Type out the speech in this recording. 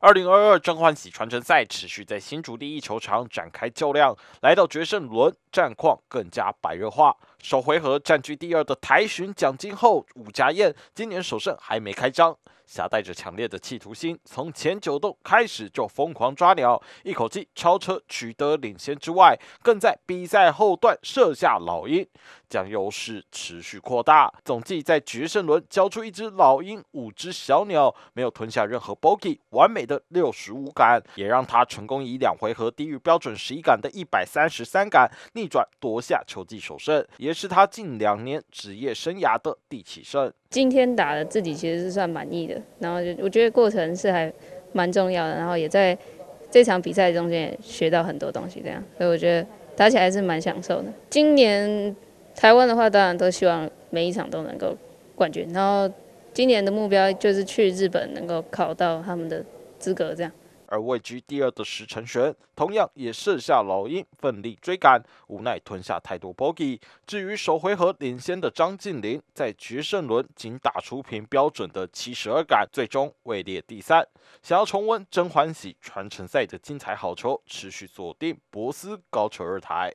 二零二二正欢喜传承赛持续在新竹第一球场展开较量，来到决胜轮，战况更加白热化。首回合占据第二的台巡奖金后五家宴今年首胜还没开张，携带着强烈的企图心，从前九洞开始就疯狂抓鸟，一口气超车取得领先之外，更在比赛后段射下老鹰，将优势持续扩大。总计在决胜轮交出一只老鹰，五只小鸟，没有吞下任何 bogey，完美的六十五杆，也让他成功以两回合低于标准十一杆的一百三十三杆逆转夺下秋季首胜。也是他近两年职业生涯的第七胜。今天打的自己其实是算满意的，然后就我觉得过程是还蛮重要的，然后也在这场比赛中间也学到很多东西，这样，所以我觉得打起来还是蛮享受的。今年台湾的话，当然都希望每一场都能够冠军，然后今年的目标就是去日本能够考到他们的资格，这样。而位居第二的石成玄，同样也设下老鹰，奋力追赶，无奈吞下太多 bogey。至于首回合领先的张敬林，在决胜轮仅打出平标准的七十二杆，最终位列第三。想要重温甄欢喜传承赛的精彩好球，持续锁定博斯高球二台。